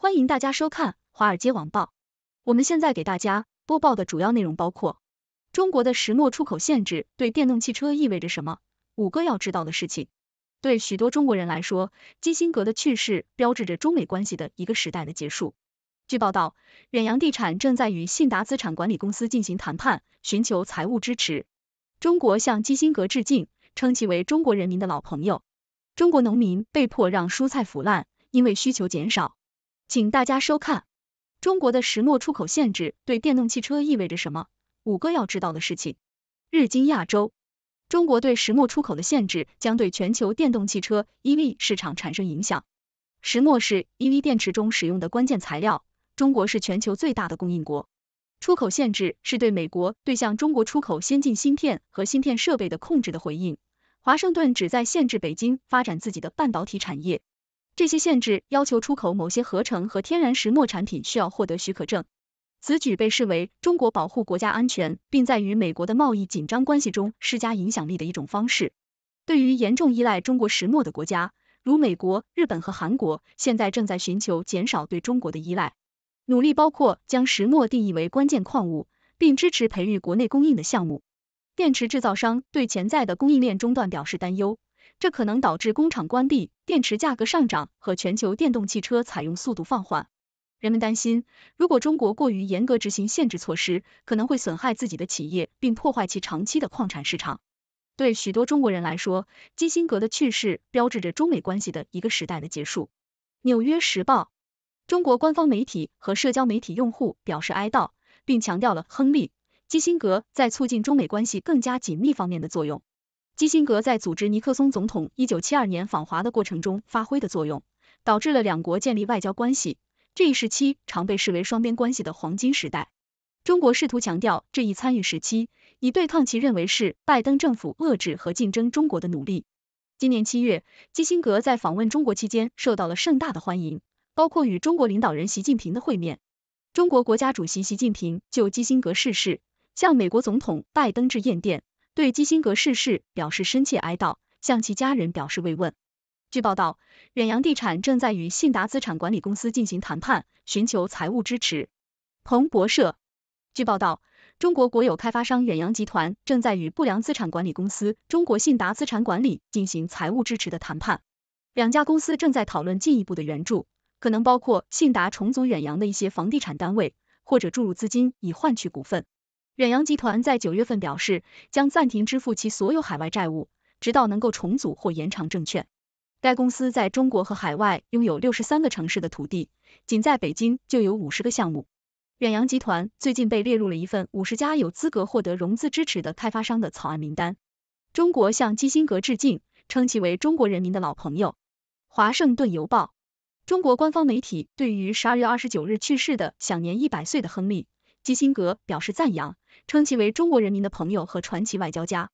欢迎大家收看《华尔街网报》。我们现在给大家播报的主要内容包括：中国的石墨出口限制对电动汽车意味着什么？五个要知道的事情。对许多中国人来说，基辛格的去世标志着中美关系的一个时代的结束。据报道，远洋地产正在与信达资产管理公司进行谈判，寻求财务支持。中国向基辛格致敬，称其为中国人民的老朋友。中国农民被迫让蔬菜腐烂，因为需求减少。请大家收看，中国的石墨出口限制对电动汽车意味着什么？五个要知道的事情。日经亚洲，中国对石墨出口的限制将对全球电动汽车 EV 市场产生影响。石墨是 EV 电池中使用的关键材料，中国是全球最大的供应国。出口限制是对美国对向中国出口先进芯片和芯片设备的控制的回应。华盛顿旨在限制北京发展自己的半导体产业。这些限制要求出口某些合成和天然石墨产品需要获得许可证。此举被视为中国保护国家安全，并在与美国的贸易紧张关系中施加影响力的一种方式。对于严重依赖中国石墨的国家，如美国、日本和韩国，现在正在寻求减少对中国的依赖。努力包括将石墨定义为关键矿物，并支持培育国内供应的项目。电池制造商对潜在的供应链中断表示担忧。这可能导致工厂关闭、电池价格上涨和全球电动汽车采用速度放缓。人们担心，如果中国过于严格执行限制措施，可能会损害自己的企业并破坏其长期的矿产市场。对许多中国人来说，基辛格的去世标志着中美关系的一个时代的结束。《纽约时报》、中国官方媒体和社交媒体用户表示哀悼，并强调了亨利·基辛格在促进中美关系更加紧密方面的作用。基辛格在组织尼克松总统一九七二年访华的过程中发挥的作用，导致了两国建立外交关系。这一时期常被视为双边关系的黄金时代。中国试图强调这一参与时期，以对抗其认为是拜登政府遏制和竞争中国的努力。今年七月，基辛格在访问中国期间受到了盛大的欢迎，包括与中国领导人习近平的会面。中国国家主席习近平就基辛格逝世向美国总统拜登致唁电。对基辛格逝世表示深切哀悼，向其家人表示慰问。据报道，远洋地产正在与信达资产管理公司进行谈判，寻求财务支持。彭博社。据报道，中国国有开发商远洋集团正在与不良资产管理公司中国信达资产管理进行财务支持的谈判。两家公司正在讨论进一步的援助，可能包括信达重组远洋的一些房地产单位，或者注入资金以换取股份。远洋集团在九月份表示，将暂停支付其所有海外债务，直到能够重组或延长证券。该公司在中国和海外拥有六十三个城市的土地，仅在北京就有五十个项目。远洋集团最近被列入了一份五十家有资格获得融资支持的开发商的草案名单。中国向基辛格致敬，称其为中国人民的老朋友。华盛顿邮报，中国官方媒体对于十二月二十九日去世的享年一百岁的亨利·基辛格表示赞扬。称其为中国人民的朋友和传奇外交家。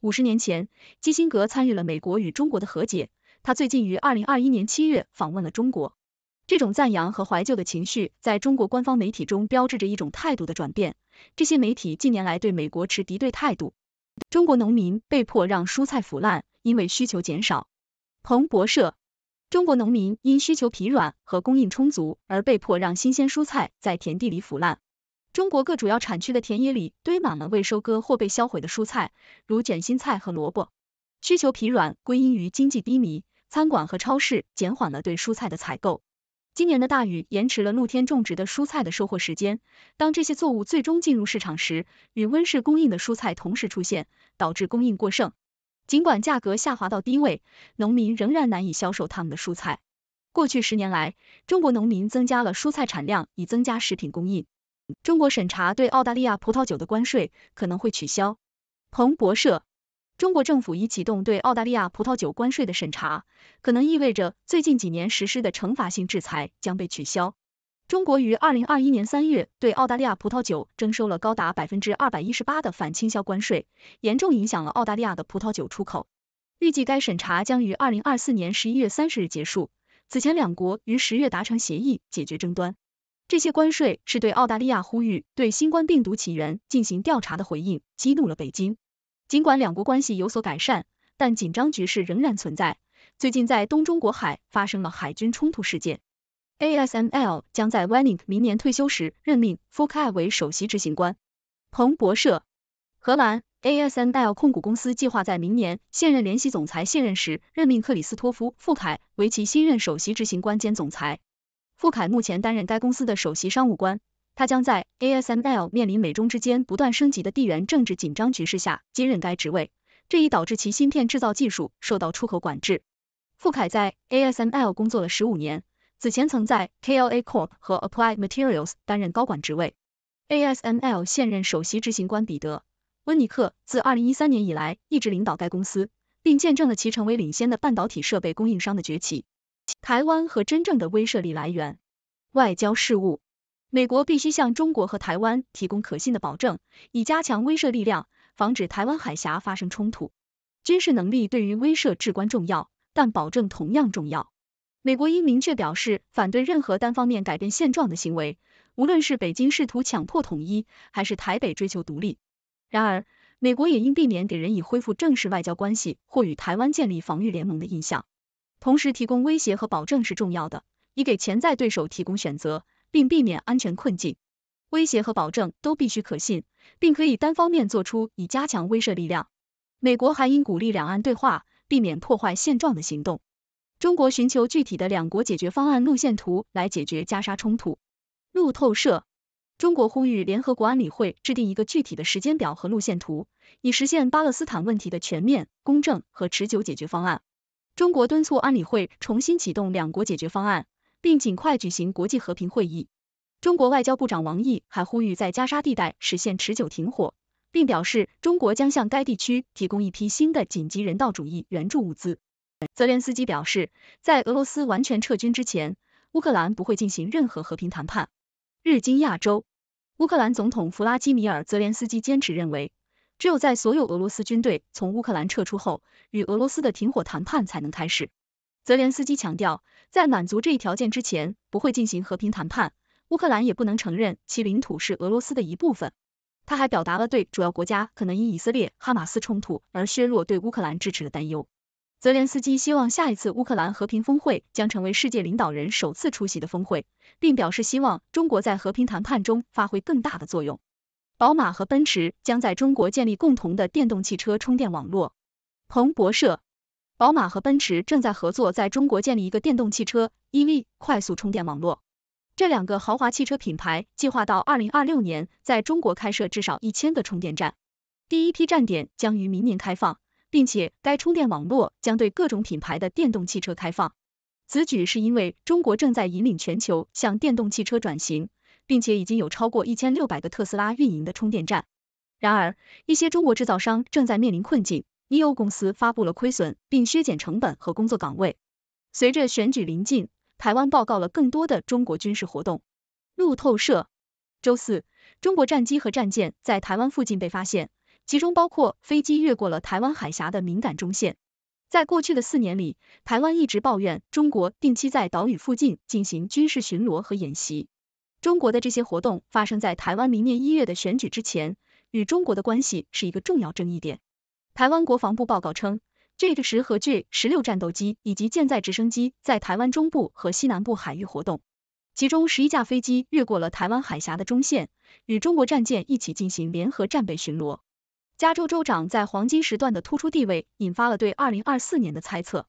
五十年前，基辛格参与了美国与中国的和解。他最近于二零二一年七月访问了中国。这种赞扬和怀旧的情绪在中国官方媒体中标志着一种态度的转变。这些媒体近年来对美国持敌对态度。中国农民被迫让蔬菜腐烂，因为需求减少。彭博社，中国农民因需求疲软和供应充足而被迫让新鲜蔬菜在田地里腐烂。中国各主要产区的田野里堆满了未收割或被销毁的蔬菜，如卷心菜和萝卜。需求疲软归因于经济低迷，餐馆和超市减缓了对蔬菜的采购。今年的大雨延迟了露天种植的蔬菜的收获时间。当这些作物最终进入市场时，与温室供应的蔬菜同时出现，导致供应过剩。尽管价格下滑到低位，农民仍然难以销售他们的蔬菜。过去十年来，中国农民增加了蔬菜产量以增加食品供应。中国审查对澳大利亚葡萄酒的关税可能会取消。彭博社，中国政府已启动对澳大利亚葡萄酒关税的审查，可能意味着最近几年实施的惩罚性制裁将被取消。中国于二零二一年三月对澳大利亚葡萄酒征收了高达百分之二百一十八的反倾销关税，严重影响了澳大利亚的葡萄酒出口。预计该审查将于二零二四年十一月三十日结束。此前两国于十月达成协议解决争端。这些关税是对澳大利亚呼吁对新冠病毒起源进行调查的回应，激怒了北京。尽管两国关系有所改善，但紧张局势仍然存在。最近在东中国海发生了海军冲突事件。ASML 将在 Wannink 明年退休时任命 Fu Kai 为首席执行官。彭博社，荷兰 ASML 控股公司计划在明年现任联席总裁卸任时任命克里斯托夫·傅凯为其新任首席执行官兼总裁。傅凯目前担任该公司的首席商务官，他将在 ASML 面临美中之间不断升级的地缘政治紧张局势下接任该职位，这已导致其芯片制造技术受到出口管制。傅凯在 ASML 工作了十五年，此前曾在 KLA Corp 和 Applied Materials 担任高管职位。ASML 现任首席执行官彼得·温尼克自2013年以来一直领导该公司，并见证了其成为领先的半导体设备供应商的崛起。台湾和真正的威慑力来源。外交事务，美国必须向中国和台湾提供可信的保证，以加强威慑力量，防止台湾海峡发生冲突。军事能力对于威慑至关重要，但保证同样重要。美国应明确表示反对任何单方面改变现状的行为，无论是北京试图强迫统一，还是台北追求独立。然而，美国也应避免给人以恢复正式外交关系或与台湾建立防御联盟的印象。同时提供威胁和保证是重要的，以给潜在对手提供选择，并避免安全困境。威胁和保证都必须可信，并可以单方面做出，以加强威慑力量。美国还应鼓励两岸对话，避免破坏现状的行动。中国寻求具体的两国解决方案路线图来解决加沙冲突。路透社，中国呼吁联合国安理会制定一个具体的时间表和路线图，以实现巴勒斯坦问题的全面、公正和持久解决方案。中国敦促安理会重新启动两国解决方案，并尽快举行国际和平会议。中国外交部长王毅还呼吁在加沙地带实现持久停火，并表示中国将向该地区提供一批新的紧急人道主义援助物资。泽连斯基表示，在俄罗斯完全撤军之前，乌克兰不会进行任何和平谈判。日经亚洲，乌克兰总统弗拉基米尔·泽连斯基坚持认为。只有在所有俄罗斯军队从乌克兰撤出后，与俄罗斯的停火谈判才能开始。泽连斯基强调，在满足这一条件之前，不会进行和平谈判。乌克兰也不能承认其领土是俄罗斯的一部分。他还表达了对主要国家可能因以色列哈马斯冲突而削弱对乌克兰支持的担忧。泽连斯基希望下一次乌克兰和平峰会将成为世界领导人首次出席的峰会，并表示希望中国在和平谈判中发挥更大的作用。宝马和奔驰将在中国建立共同的电动汽车充电网络。彭博社，宝马和奔驰正在合作在中国建立一个电动汽车 EV 快速充电网络。这两个豪华汽车品牌计划到二零二六年在中国开设至少一千个充电站。第一批站点将于明年开放，并且该充电网络将对各种品牌的电动汽车开放。此举是因为中国正在引领全球向电动汽车转型。并且已经有超过一千六百个特斯拉运营的充电站。然而，一些中国制造商正在面临困境，e o 公司发布了亏损，并削减成本和工作岗位。随着选举临近，台湾报告了更多的中国军事活动。路透社周四，中国战机和战舰在台湾附近被发现，其中包括飞机越过了台湾海峡的敏感中线。在过去的四年里，台湾一直抱怨中国定期在岛屿附近进行军事巡逻和演习。中国的这些活动发生在台湾明年一月的选举之前，与中国的关系是一个重要争议点。台湾国防部报告称，J 十和 J 十六战斗机以及舰载直升机在台湾中部和西南部海域活动，其中十一架飞机越过了台湾海峡的中线，与中国战舰一起进行联合战备巡逻。加州州长在黄金时段的突出地位引发了对二零二四年的猜测。《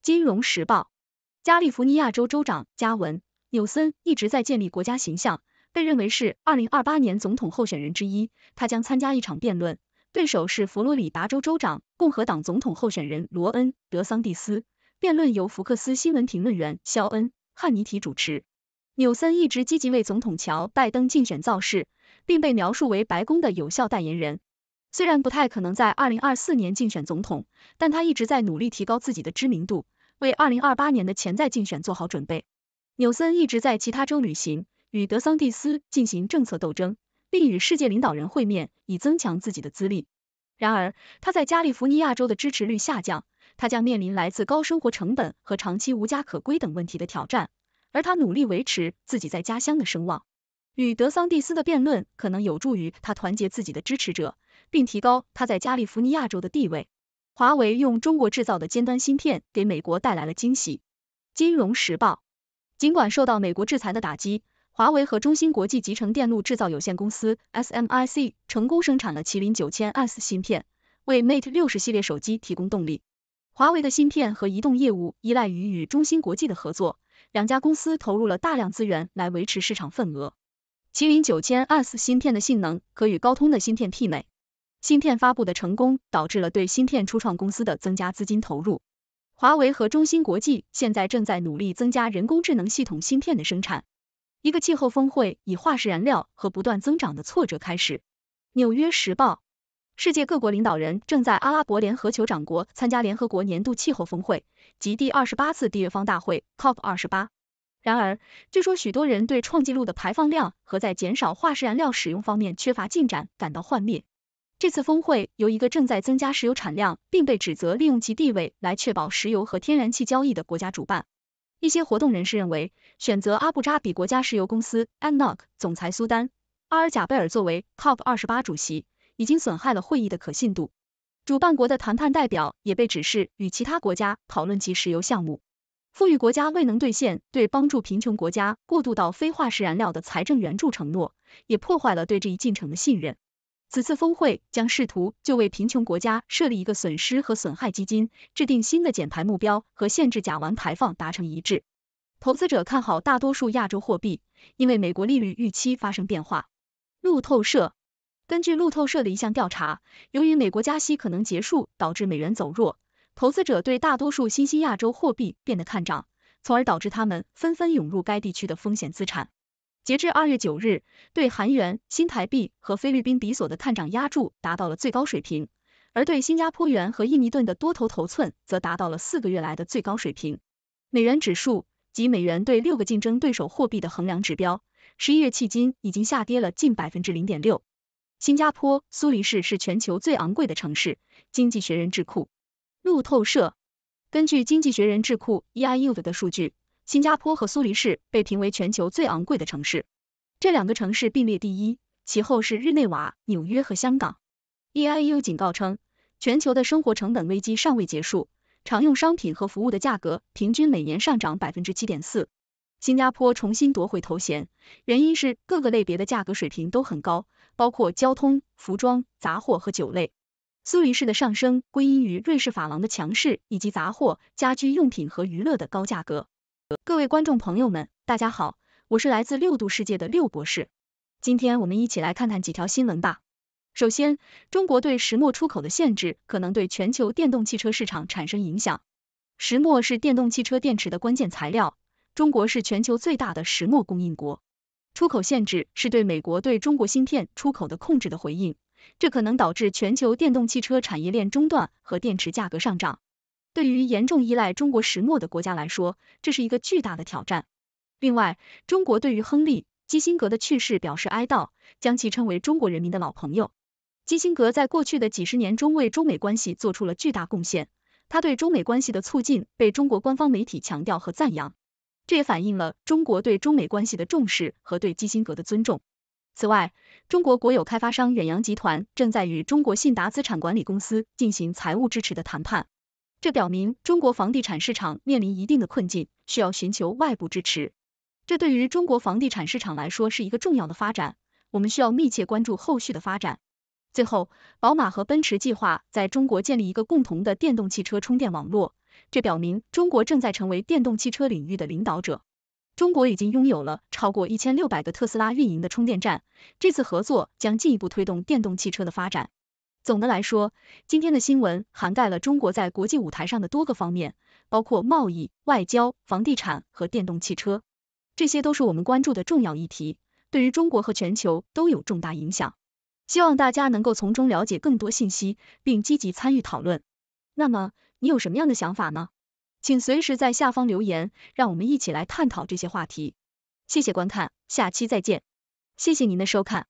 金融时报》，加利福尼亚州州长加文。纽森一直在建立国家形象，被认为是二零二八年总统候选人之一。他将参加一场辩论，对手是佛罗里达州州长、共和党总统候选人罗恩·德桑蒂斯。辩论由福克斯新闻评论员肖恩·汉尼提主持。纽森一直积极为总统乔·拜登竞选造势，并被描述为白宫的有效代言人。虽然不太可能在二零二四年竞选总统，但他一直在努力提高自己的知名度，为二零二八年的潜在竞选做好准备。纽森一直在其他州旅行，与德桑蒂斯进行政策斗争，并与世界领导人会面，以增强自己的资历。然而，他在加利福尼亚州的支持率下降，他将面临来自高生活成本和长期无家可归等问题的挑战，而他努力维持自己在家乡的声望。与德桑蒂斯的辩论可能有助于他团结自己的支持者，并提高他在加利福尼亚州的地位。华为用中国制造的尖端芯片给美国带来了惊喜。《金融时报》尽管受到美国制裁的打击，华为和中芯国际集成电路制造有限公司 （SMIC） 成功生产了麒麟九千 S 芯片，为 Mate 六十系列手机提供动力。华为的芯片和移动业务依赖于与中芯国际的合作，两家公司投入了大量资源来维持市场份额。麒麟九千 S 芯片的性能可与高通的芯片媲美。芯片发布的成功导致了对芯片初创公司的增加资金投入。华为和中芯国际现在正在努力增加人工智能系统芯片的生产。一个气候峰会以化石燃料和不断增长的挫折开始。《纽约时报》：世界各国领导人正在阿拉伯联合酋长国参加联合国年度气候峰会及第二十八次缔约方大会 （COP28）。然而，据说许多人对创纪录的排放量和在减少化石燃料使用方面缺乏进展感到幻灭。这次峰会由一个正在增加石油产量并被指责利用其地位来确保石油和天然气交易的国家主办。一些活动人士认为，选择阿布扎比国家石油公司 a n n o c 总裁苏丹·阿尔贾贝尔作为 COP 二十八主席，已经损害了会议的可信度。主办国的谈判代表也被指示与其他国家讨论其石油项目。富裕国家未能兑现对帮助贫穷国家过渡到非化石燃料的财政援助承诺，也破坏了对这一进程的信任。此次峰会将试图就为贫穷国家设立一个损失和损害基金、制定新的减排目标和限制甲烷排放达成一致。投资者看好大多数亚洲货币，因为美国利率预期发生变化。路透社根据路透社的一项调查，由于美国加息可能结束导致美元走弱，投资者对大多数新兴亚洲货币变得看涨，从而导致他们纷纷涌入该地区的风险资产。截至二月九日，对韩元、新台币和菲律宾比索的看涨压注达到了最高水平，而对新加坡元和印尼盾的多头头寸则达到了四个月来的最高水平。美元指数及美元对六个竞争对手货币的衡量指标，十一月迄今已经下跌了近百分之零点六。新加坡、苏黎世是全球最昂贵的城市，经济学人智库、路透社根据经济学人智库 （EIU） 的数据。新加坡和苏黎世被评为全球最昂贵的城市，这两个城市并列第一，其后是日内瓦、纽约和香港。EIU 警告称，全球的生活成本危机尚未结束，常用商品和服务的价格平均每年上涨百分之七点四。新加坡重新夺回头衔，原因是各个类别的价格水平都很高，包括交通、服装、杂货和酒类。苏黎世的上升归因于瑞士法郎的强势以及杂货、家居用品和娱乐的高价格。各位观众朋友们，大家好，我是来自六度世界的六博士。今天我们一起来看看几条新闻吧。首先，中国对石墨出口的限制可能对全球电动汽车市场产生影响。石墨是电动汽车电池的关键材料，中国是全球最大的石墨供应国。出口限制是对美国对中国芯片出口的控制的回应，这可能导致全球电动汽车产业链中断和电池价格上涨。对于严重依赖中国石墨的国家来说，这是一个巨大的挑战。另外，中国对于亨利·基辛格的去世表示哀悼，将其称为中国人民的老朋友。基辛格在过去的几十年中为中美关系做出了巨大贡献，他对中美关系的促进被中国官方媒体强调和赞扬，这也反映了中国对中美关系的重视和对基辛格的尊重。此外，中国国有开发商远洋集团正在与中国信达资产管理公司进行财务支持的谈判。这表明中国房地产市场面临一定的困境，需要寻求外部支持。这对于中国房地产市场来说是一个重要的发展，我们需要密切关注后续的发展。最后，宝马和奔驰计划在中国建立一个共同的电动汽车充电网络，这表明中国正在成为电动汽车领域的领导者。中国已经拥有了超过一千六百个特斯拉运营的充电站，这次合作将进一步推动电动汽车的发展。总的来说，今天的新闻涵盖了中国在国际舞台上的多个方面，包括贸易、外交、房地产和电动汽车，这些都是我们关注的重要议题，对于中国和全球都有重大影响。希望大家能够从中了解更多信息，并积极参与讨论。那么你有什么样的想法呢？请随时在下方留言，让我们一起来探讨这些话题。谢谢观看，下期再见，谢谢您的收看。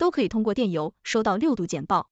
都可以通过电邮收到六度简报。